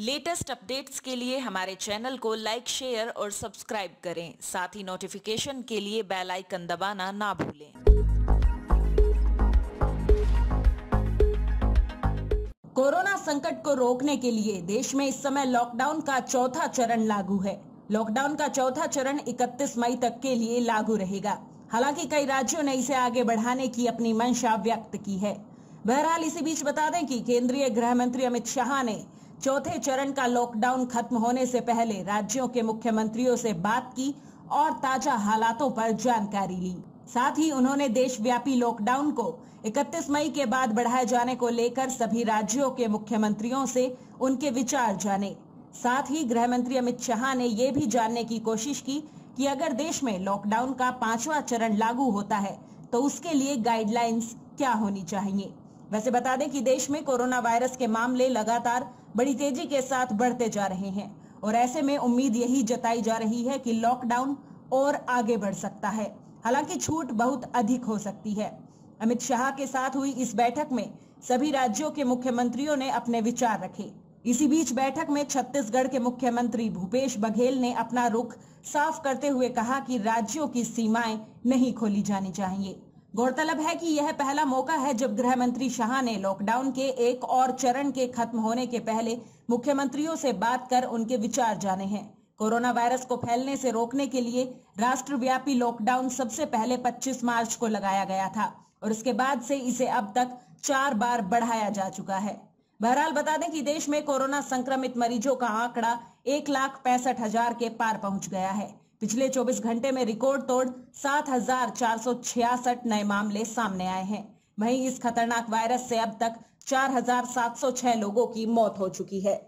latest updates के लिए हमारे चैनल को लाइक शेयर और सब्सक्राइब करें साथ ही नोटिफिकेशन के लिए बेल आइकन दबाना ना भूलें कोरोना संकट को रोकने के लिए देश में इस समय लॉकडाउन का चौथा चरण लागू है लॉकडाउन का चौथा चरण 31 मई तक के लिए लागू रहेगा हालांकि कई राज्यों ने इसे आगे बढ़ाने की अपनी मंशा व्यक्त की है बहरहाल इसी बीच बता दें कि केंद्रीय गृह मंत्री अमित शाह ने चौथे चरण का लॉकडाउन खत्म होने से पहले राज्यों के मुख्यमंत्रियों से बात की और ताजा हालातों पर जानकारी ली साथ ही उन्होंने देशव्यापी लॉकडाउन को 31 मई के बाद बढ़ाए जाने को लेकर सभी राज्यों के मुख्यमंत्रियों से उनके विचार जाने साथ ही गृह मंत्री अमित शाह ने ये भी जानने की कोशिश की कि अगर देश में लॉकडाउन का पांचवा चरण लागू होता है तो उसके लिए गाइडलाइंस क्या होनी चाहिए वैसे बता दें कि देश में कोरोना वायरस के मामले लगातार बड़ी तेजी के साथ बढ़ते जा रहे हैं और ऐसे में उम्मीद यही जताई जा रही है कि लॉकडाउन और आगे बढ़ सकता है हालांकि छूट बहुत अधिक हो सकती है अमित शाह के साथ हुई इस बैठक में सभी राज्यों के मुख्यमंत्रियों ने अपने विचार रखे इसी बीच बैठक में छत्तीसगढ़ के मुख्यमंत्री भूपेश बघेल ने अपना रुख साफ करते हुए कहा कि राज्यों की सीमाएं नहीं खोली जानी चाहिए गौरतलब है कि यह पहला मौका है जब गृह मंत्री शाह ने लॉकडाउन के एक और चरण के खत्म होने के पहले मुख्यमंत्रियों से बात कर उनके विचार जाने हैं कोरोना वायरस को फैलने से रोकने के लिए राष्ट्रव्यापी लॉकडाउन सबसे पहले 25 मार्च को लगाया गया था और उसके बाद से इसे अब तक चार बार बढ़ाया जा चुका है बहरहाल बता दें कि देश में कोरोना संक्रमित मरीजों का आंकड़ा एक लाख पैंसठ हजार के पार पहुंच गया है पिछले 24 घंटे में रिकॉर्ड तोड़ सात नए मामले सामने आए हैं वहीं इस खतरनाक वायरस से अब तक 4,706 लोगों की मौत हो चुकी है